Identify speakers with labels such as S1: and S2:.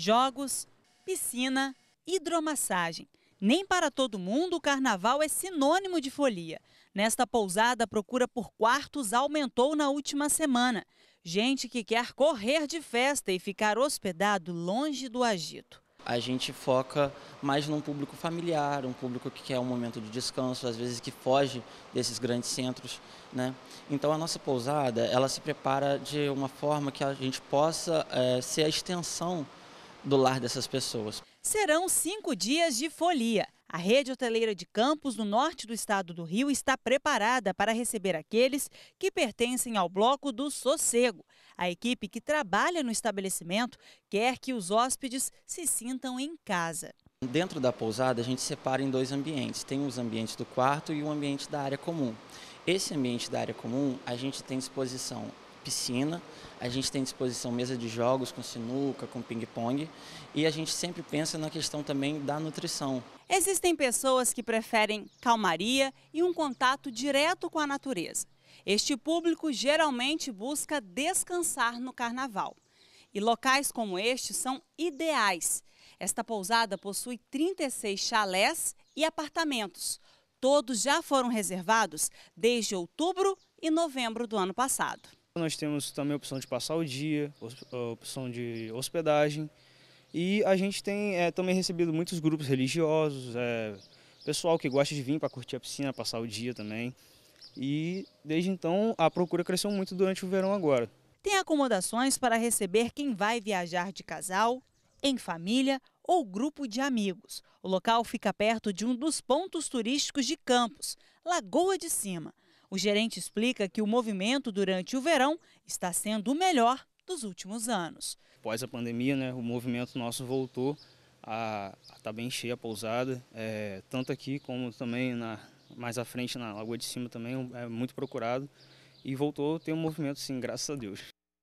S1: jogos, piscina, hidromassagem. Nem para todo mundo o carnaval é sinônimo de folia. Nesta pousada, a procura por quartos aumentou na última semana. Gente que quer correr de festa e ficar hospedado longe do agito.
S2: A gente foca mais num público familiar, um público que quer um momento de descanso, às vezes que foge desses grandes centros, né? Então a nossa pousada, ela se prepara de uma forma que a gente possa é, ser a extensão do lar dessas pessoas.
S1: Serão cinco dias de folia. A rede hoteleira de Campos, no norte do estado do Rio, está preparada para receber aqueles que pertencem ao Bloco do Sossego. A equipe que trabalha no estabelecimento quer que os hóspedes se sintam em casa.
S2: Dentro da pousada, a gente separa em dois ambientes: tem os ambientes do quarto e o ambiente da área comum. Esse ambiente da área comum, a gente tem disposição piscina, a gente tem à disposição mesa de jogos com sinuca, com ping-pong e a gente sempre pensa na questão também da nutrição.
S1: Existem pessoas que preferem calmaria e um contato direto com a natureza. Este público geralmente busca descansar no carnaval. E locais como este são ideais. Esta pousada possui 36 chalés e apartamentos. Todos já foram reservados desde outubro e novembro do ano passado.
S3: Nós temos também a opção de passar o dia, a opção de hospedagem e a gente tem é, também recebido muitos grupos religiosos, é, pessoal que gosta de vir para curtir a piscina, passar o dia também. E desde então a procura cresceu muito durante o verão agora.
S1: Tem acomodações para receber quem vai viajar de casal, em família ou grupo de amigos. O local fica perto de um dos pontos turísticos de Campos, Lagoa de Cima. O gerente explica que o movimento durante o verão está sendo o melhor dos últimos anos.
S3: Após a pandemia, né, o movimento nosso voltou a estar tá bem cheia a pousada, é, tanto aqui como também na, mais à frente na Lagoa de Cima também, é muito procurado. E voltou a ter um movimento, sim, graças a Deus.